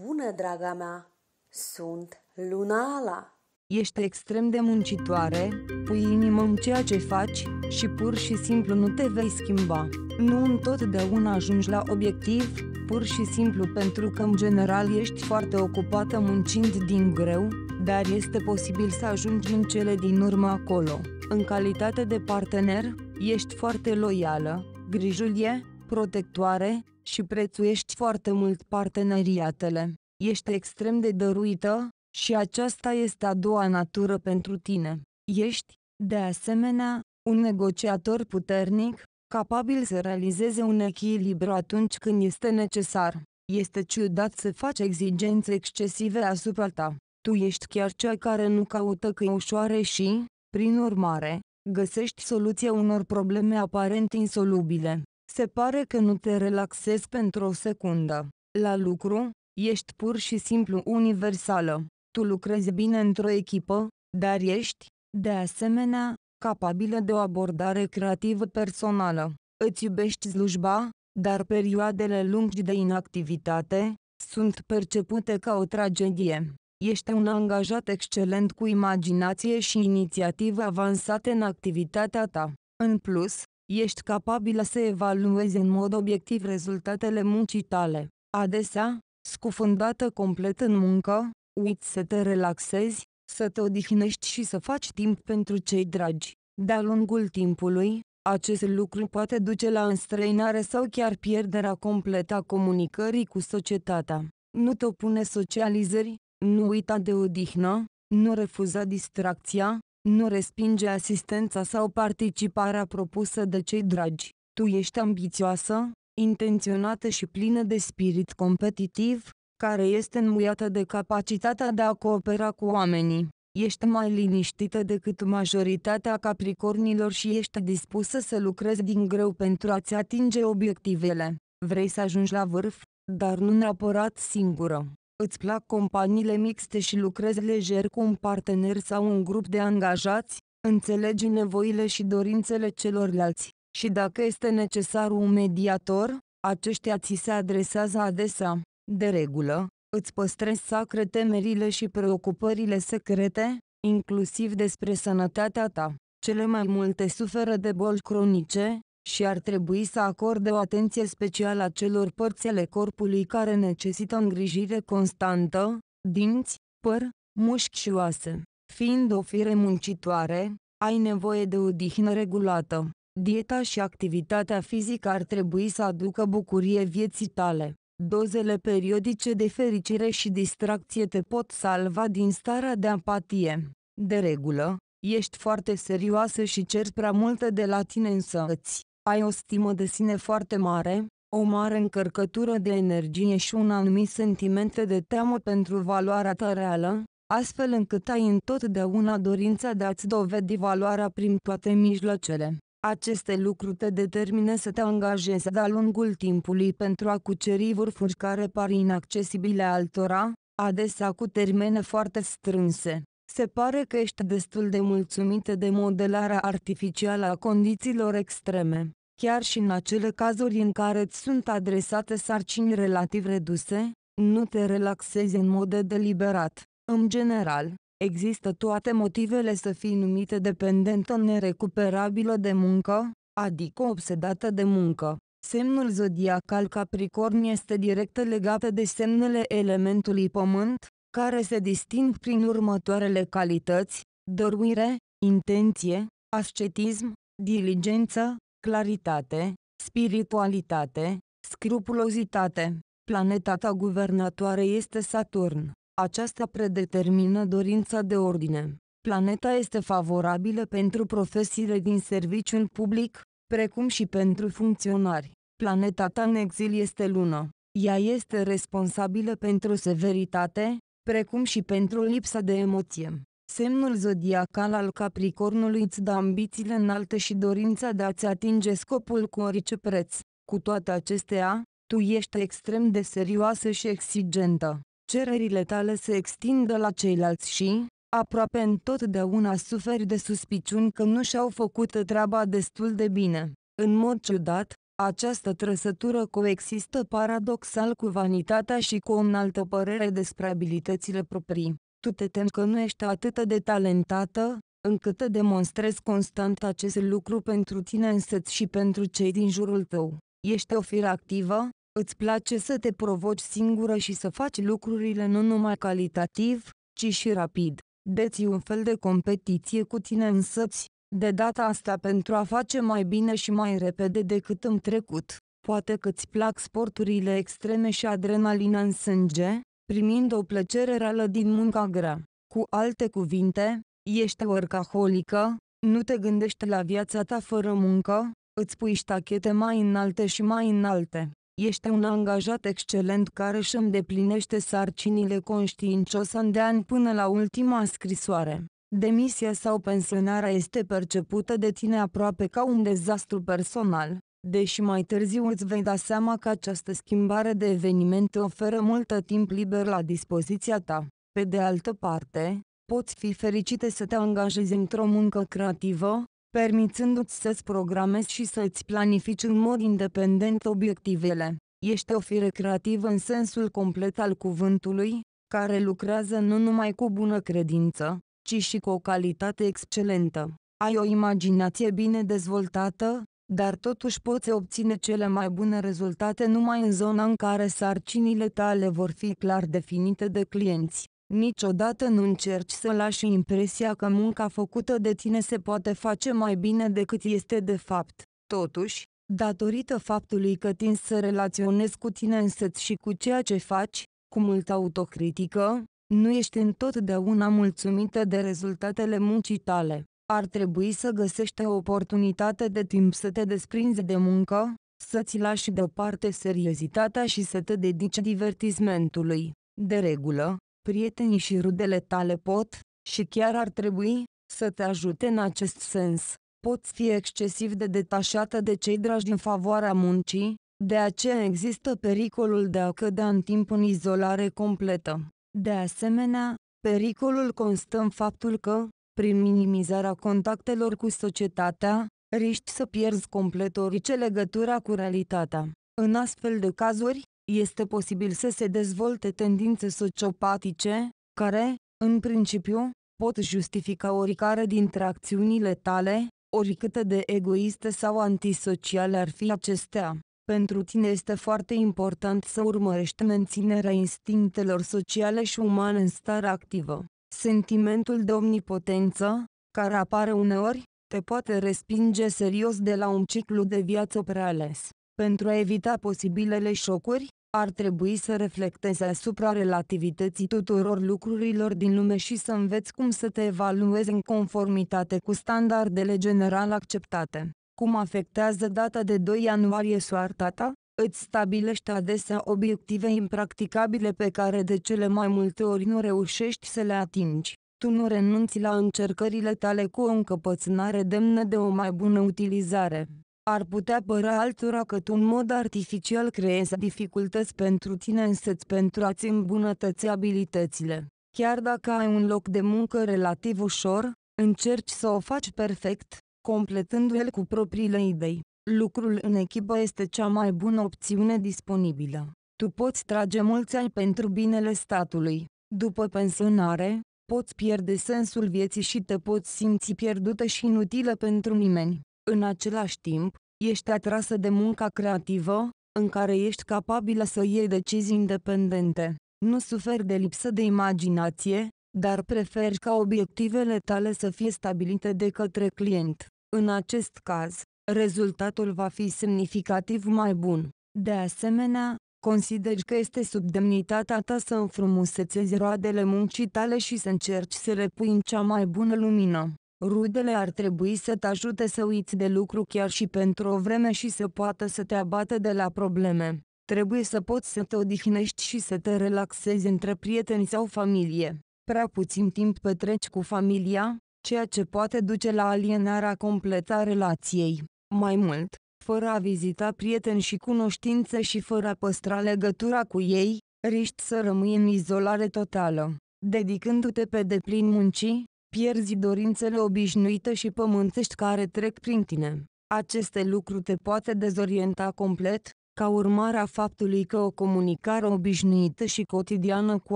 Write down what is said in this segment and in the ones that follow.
Bună, draga mea! Sunt Lunala! Ești extrem de muncitoare, pui inimă în ceea ce faci și pur și simplu nu te vei schimba. Nu întotdeauna ajungi la obiectiv, pur și simplu pentru că în general ești foarte ocupată muncind din greu, dar este posibil să ajungi în cele din urmă acolo. În calitate de partener, ești foarte loială, grijul e, protectoare și prețuiești foarte mult parteneriatele. Ești extrem de dăruită și aceasta este a doua natură pentru tine. Ești, de asemenea, un negociator puternic, capabil să realizeze un echilibru atunci când este necesar. Este ciudat să faci exigențe excesive asupra ta. Tu ești chiar cea care nu caută căi ușoare și, prin urmare, găsești soluția unor probleme aparent insolubile. Se pare că nu te relaxezi pentru o secundă. La lucru, ești pur și simplu universală. Tu lucrezi bine într-o echipă, dar ești, de asemenea, capabilă de o abordare creativă personală. Îți iubești slujba, dar perioadele lungi de inactivitate sunt percepute ca o tragedie. Ești un angajat excelent cu imaginație și inițiativă avansate în activitatea ta. În plus, ești capabilă să evaluezi în mod obiectiv rezultatele muncii tale. Adesea, scufundată complet în muncă, uiți să te relaxezi, să te odihnești și să faci timp pentru cei dragi. De-a lungul timpului, acest lucru poate duce la înstrăinare sau chiar pierderea completă a comunicării cu societatea. Nu te opune socializări, nu uita de odihnă, nu refuza distracția, nu respinge asistența sau participarea propusă de cei dragi. Tu ești ambițioasă, intenționată și plină de spirit competitiv, care este înmuiată de capacitatea de a coopera cu oamenii. Ești mai liniștită decât majoritatea capricornilor și ești dispusă să lucrezi din greu pentru a-ți atinge obiectivele. Vrei să ajungi la vârf, dar nu neapărat singură. Îți plac companiile mixte și lucrezi lejer cu un partener sau un grup de angajați? Înțelegi nevoile și dorințele celorlalți. Și dacă este necesar un mediator, aceștia ți se adresează adesea. De regulă, îți păstrezi sacre temerile și preocupările secrete, inclusiv despre sănătatea ta. Cele mai multe suferă de boli cronice, și ar trebui să acorde o atenție specială celor părți ale corpului care necesită îngrijire constantă, dinți, păr, mușchi și oase. Fiind o fire muncitoare, ai nevoie de odihnă regulată. Dieta și activitatea fizică ar trebui să aducă bucurie vieții tale. Dozele periodice de fericire și distracție te pot salva din starea de apatie. De regulă, ești foarte serioasă și ceri prea multe de la tine însăți. Ai o stimă de sine foarte mare, o mare încărcătură de energie și un anumit sentiment de teamă pentru valoarea ta reală, astfel încât ai întotdeauna dorința de a-ți dovedi valoarea prin toate mijloacele. Aceste lucruri te determină să te angajezi de-a lungul timpului pentru a cuceri vârfuri care par inaccesibile altora, adesea cu termene foarte strânse. Se pare că ești destul de mulțumită de modelarea artificială a condițiilor extreme. Chiar și în acele cazuri în care îți sunt adresate sarcini relativ reduse, nu te relaxezi în mod deliberat. În general, există toate motivele să fii numită dependentă nerecuperabilă de muncă, adică obsedată de muncă. Semnul zodiacal Capricorn este direct legat de semnele elementului pământ, care se disting prin următoarele calități, dăruire, intenție, ascetism, diligență, claritate, spiritualitate, scrupulozitate. Planeta ta guvernatoare este Saturn. Aceasta predetermină dorința de ordine. Planeta este favorabilă pentru profesiile din serviciul public, precum și pentru funcționari. Planeta ta în exil este lună. Ea este responsabilă pentru severitate, precum și pentru lipsa de emoție. Semnul zodiacal al Capricornului îți dă ambițiile înalte și dorința de a-ți atinge scopul cu orice preț. Cu toate acestea, tu ești extrem de serioasă și exigentă. Cererile tale se extindă la ceilalți și, aproape întotdeauna suferi de suspiciuni că nu și-au făcut treaba destul de bine. În mod ciudat, această trăsătură coexistă paradoxal cu vanitatea și cu o înaltă părere despre abilitățile proprii. Tu te temi că nu ești atât de talentată, încât te demonstrezi constant acest lucru pentru tine însăți și pentru cei din jurul tău. Ești o fire activă, îți place să te provoci singură și să faci lucrurile nu numai calitativ, ci și rapid. Deți un fel de competiție cu tine însăți, de data asta pentru a face mai bine și mai repede decât în trecut. Poate că-ți plac sporturile extreme și adrenalina în sânge, primind o plăcere reală din munca grea. Cu alte cuvinte, ești orcaholică, nu te gândești la viața ta fără muncă, îți pui ștachete mai înalte și mai înalte. Ești un angajat excelent care își îndeplinește sarcinile conștiincios în de ani până la ultima scrisoare. Demisia sau pensionarea este percepută de tine aproape ca un dezastru personal, deși mai târziu îți vei da seama că această schimbare de evenimente oferă multă timp liber la dispoziția ta. Pe de altă parte, poți fi fericită să te angajezi într-o muncă creativă, permițându-ți să-ți programezi și să-ți planifici în mod independent obiectivele. Ești o fire creativă în sensul complet al cuvântului, care lucrează nu numai cu bună credință, ci și cu o calitate excelentă. Ai o imaginație bine dezvoltată, dar totuși poți obține cele mai bune rezultate numai în zona în care sarcinile tale vor fi clar definite de clienți. Niciodată nu încerci să lași impresia că munca făcută de tine se poate face mai bine decât este de fapt. Totuși, datorită faptului că tinzi să relaționezi cu tine însăți și cu ceea ce faci, cu multă autocritică, nu ești întotdeauna mulțumită de rezultatele muncii tale. Ar trebui să găsești o oportunitate de timp să te desprinzi de muncă, să-ți lași deoparte seriozitatea și să te dedici divertismentului. De regulă, prietenii și rudele tale pot, și chiar ar trebui, să te ajute în acest sens. Poți fi excesiv de detașată de cei dragi în favoarea muncii, de aceea există pericolul de a cădea în timp în izolare completă. De asemenea, pericolul constă în faptul că, prin minimizarea contactelor cu societatea, riști să pierzi complet orice legătura cu realitatea. În astfel de cazuri, este posibil să se dezvolte tendințe sociopatice, care, în principiu, pot justifica oricare dintre acțiunile tale, oricât de egoiste sau antisociale ar fi acestea. Pentru tine este foarte important să urmărești menținerea instinctelor sociale și umane în stare activă. Sentimentul de omnipotență, care apare uneori, te poate respinge serios de la un ciclu de viață preales. Pentru a evita posibilele șocuri, ar trebui să reflectezi asupra relativității tuturor lucrurilor din lume și să înveți cum să te evaluezi în conformitate cu standardele general acceptate cum afectează data de 2 ianuarie soarta ta, îți stabilești adesea obiective impracticabile pe care de cele mai multe ori nu reușești să le atingi. Tu nu renunți la încercările tale cu o încăpățânare demnă de o mai bună utilizare. Ar putea părea altora că tu în mod artificial creezi dificultăți pentru tine însă pentru a-ți îmbunătăți abilitățile. Chiar dacă ai un loc de muncă relativ ușor, încerci să o faci perfect, completându-l cu propriile idei. Lucrul în echipă este cea mai bună opțiune disponibilă. Tu poți trage mulți ani pentru binele statului. După pensionare, poți pierde sensul vieții și te poți simți pierdută și inutilă pentru nimeni. În același timp, ești atrasă de munca creativă, în care ești capabilă să iei decizii independente. Nu suferi de lipsă de imaginație, dar preferi ca obiectivele tale să fie stabilite de către client. În acest caz, rezultatul va fi semnificativ mai bun. De asemenea, consideri că este sub demnitatea ta să înfrumusețezi roadele muncii tale și să încerci să le pui în cea mai bună lumină. Rudele ar trebui să te ajute să uiți de lucru chiar și pentru o vreme și să poată să te abată de la probleme. Trebuie să poți să te odihnești și să te relaxezi între prieteni sau familie. Prea puțin timp petreci cu familia, ceea ce poate duce la alienarea completă a relației. Mai mult, fără a vizita prieteni și cunoștințe și fără a păstra legătura cu ei, riști să rămâi în izolare totală. Dedicându-te pe deplin muncii, pierzi dorințele obișnuite și pământești care trec prin tine. Aceste lucruri te poate dezorienta complet, ca urmare a faptului că o comunicare obișnuită și cotidiană cu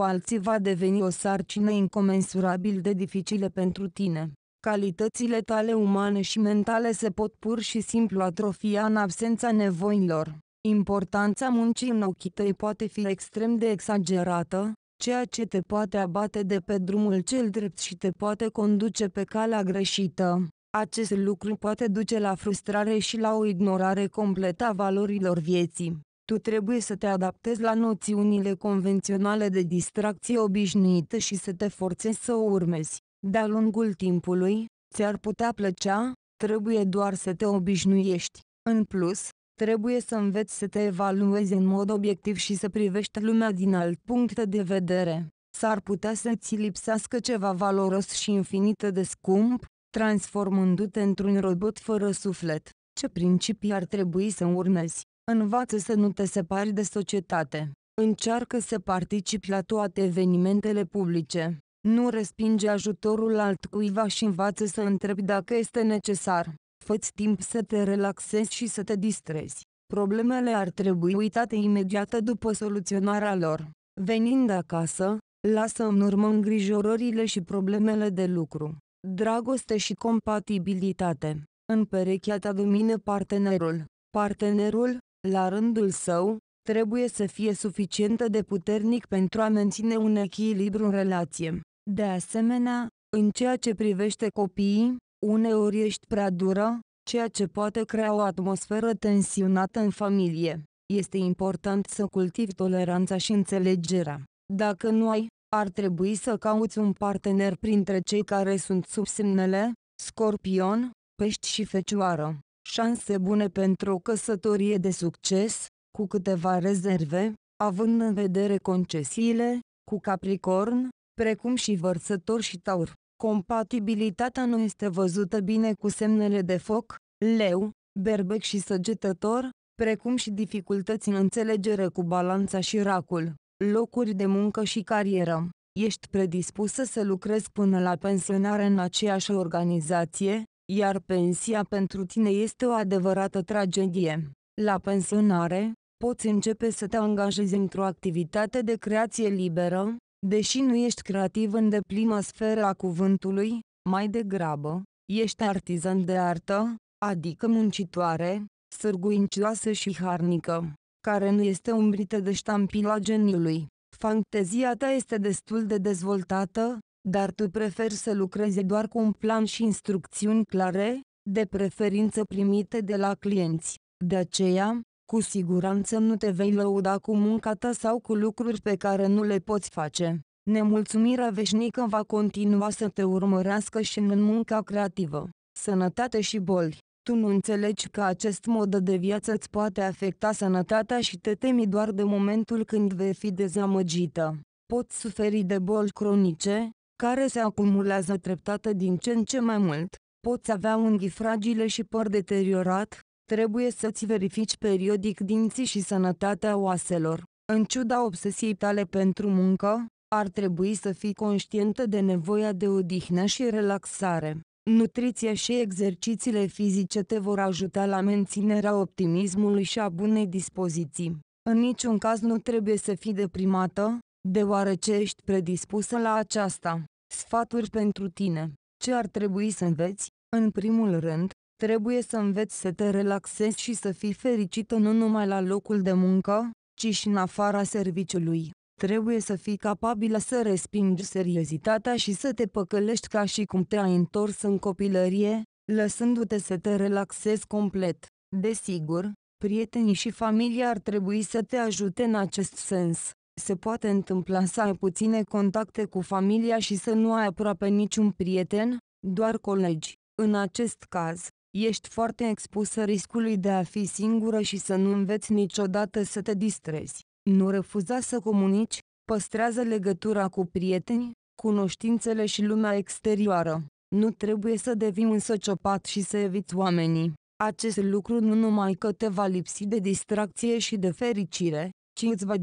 alții va deveni o sarcină incomensurabil de dificilă pentru tine. Calitățile tale umane și mentale se pot pur și simplu atrofia în absența nevoilor. Importanța muncii în ochii tăi poate fi extrem de exagerată, ceea ce te poate abate de pe drumul cel drept și te poate conduce pe calea greșită. Acest lucru poate duce la frustrare și la o ignorare completă a valorilor vieții. Tu trebuie să te adaptezi la noțiunile convenționale de distracție obișnuită și să te forțezi să o urmezi. De-a lungul timpului, ți-ar putea plăcea, trebuie doar să te obișnuiești. În plus, trebuie să înveți să te evaluezi în mod obiectiv și să privești lumea din alt punct de vedere. S-ar putea să ți lipsească ceva valoros și infinit de scump, transformându-te într-un robot fără suflet. Ce principii ar trebui să urmezi? Învață să nu te separi de societate. Încearcă să participi la toate evenimentele publice. Nu respinge ajutorul altcuiva și învață să întrebi dacă este necesar. Fă-ți timp să te relaxezi și să te distrezi. Problemele ar trebui uitate imediat după soluționarea lor. Venind acasă, lasă în urmă îngrijorările și problemele de lucru dragoste și compatibilitate. În perechea ta domină partenerul. Partenerul, la rândul său, trebuie să fie suficient de puternic pentru a menține un echilibru în relație. De asemenea, în ceea ce privește copiii, uneori ești prea dură, ceea ce poate crea o atmosferă tensionată în familie. Este important să cultivi toleranța și înțelegerea. Dacă nu ai, ar trebui să cauți un partener printre cei care sunt sub semnele, scorpion, pești și fecioară. Șanse bune pentru o căsătorie de succes, cu câteva rezerve, având în vedere concesiile, cu Capricorn, precum și vărsător și taur. Compatibilitatea nu este văzută bine cu semnele de foc, leu, berbec și săgetător, precum și dificultăți în înțelegere cu balanța și racul locuri de muncă și carieră. Ești predispusă să lucrezi până la pensionare în aceeași organizație, iar pensia pentru tine este o adevărată tragedie. La pensionare, poți începe să te angajezi într-o activitate de creație liberă, deși nu ești creativ în deplină sferă a cuvântului, mai degrabă, ești artizan de artă, adică muncitoare, sârguincioasă și harnică care nu este umbrită de ștampila geniului. Fantezia ta este destul de dezvoltată, dar tu preferi să lucrezi doar cu un plan și instrucțiuni clare, de preferință primite de la clienți. De aceea, cu siguranță nu te vei lăuda cu munca ta sau cu lucruri pe care nu le poți face. Nemulțumirea veșnică va continua să te urmărească și în munca creativă. Sănătate și boli tu nu înțelegi că acest mod de viață îți poate afecta sănătatea și te temi doar de momentul când vei fi dezamăgită. Poți suferi de boli cronice, care se acumulează treptată din ce în ce mai mult. Poți avea unghii fragile și păr deteriorat. Trebuie să-ți verifici periodic dinții și sănătatea oaselor. În ciuda obsesiei tale pentru muncă, ar trebui să fii conștientă de nevoia de odihnă și relaxare. Nutriția și exercițiile fizice te vor ajuta la menținerea optimismului și a bunei dispoziții. În niciun caz nu trebuie să fii deprimată, deoarece ești predispusă la aceasta. Sfaturi pentru tine. Ce ar trebui să înveți? În primul rând, trebuie să înveți să te relaxezi și să fii fericită nu numai la locul de muncă, ci și în afara serviciului. Trebuie să fii capabilă să respingi seriozitatea și să te păcălești ca și cum te-ai întors în copilărie, lăsându-te să te relaxezi complet. Desigur, prietenii și familia ar trebui să te ajute în acest sens. Se poate întâmpla să ai puține contacte cu familia și să nu ai aproape niciun prieten, doar colegi. În acest caz, ești foarte expusă riscului de a fi singură și să nu înveți niciodată să te distrezi nu refuza să comunici, păstrează legătura cu prieteni, cunoștințele și lumea exterioară. Nu trebuie să devii un sociopat și să eviți oamenii. Acest lucru nu numai că te va lipsi de distracție și de fericire, ci îți va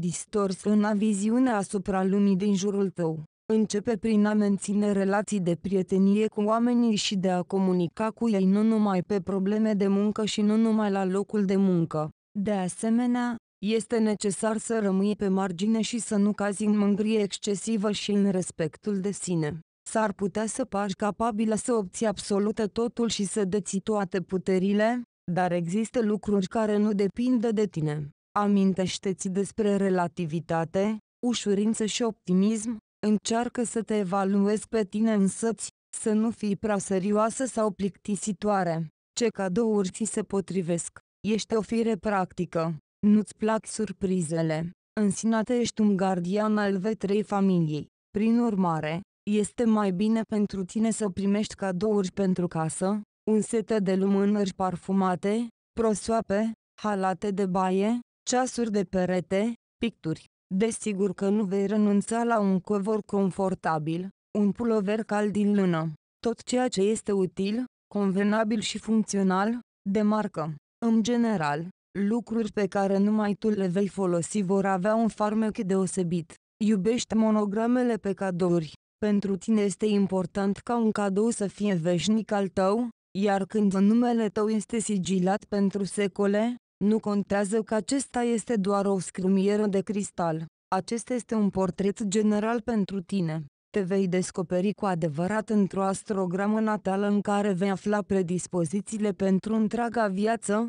în viziunea asupra lumii din jurul tău. Începe prin a menține relații de prietenie cu oamenii și de a comunica cu ei nu numai pe probleme de muncă și nu numai la locul de muncă. De asemenea, este necesar să rămâi pe margine și să nu cazi în mângrie excesivă și în respectul de sine. S-ar putea să pași capabilă să obții absolută totul și să deții toate puterile, dar există lucruri care nu depind de tine. Amintește-ți despre relativitate, ușurință și optimism, încearcă să te evaluezi pe tine însăți, să nu fii prea serioasă sau plictisitoare. Ce cadouri ți se potrivesc? Ești o fire practică. Nu-ți plac surprizele. Însinată ești un gardian al vetrei familiei. Prin urmare, este mai bine pentru tine să primești cadouri pentru casă, un set de lumânări parfumate, prosoape, halate de baie, ceasuri de perete, picturi. Desigur că nu vei renunța la un covor confortabil, un pulover cald din lână, tot ceea ce este util, convenabil și funcțional, de marcă. În general, lucruri pe care numai tu le vei folosi vor avea un farmec deosebit. Iubești monogramele pe cadouri. Pentru tine este important ca un cadou să fie veșnic al tău, iar când numele tău este sigilat pentru secole, nu contează că acesta este doar o scrumieră de cristal. Acesta este un portret general pentru tine. Te vei descoperi cu adevărat într-o astrogramă natală în care vei afla predispozițiile pentru întreaga viață,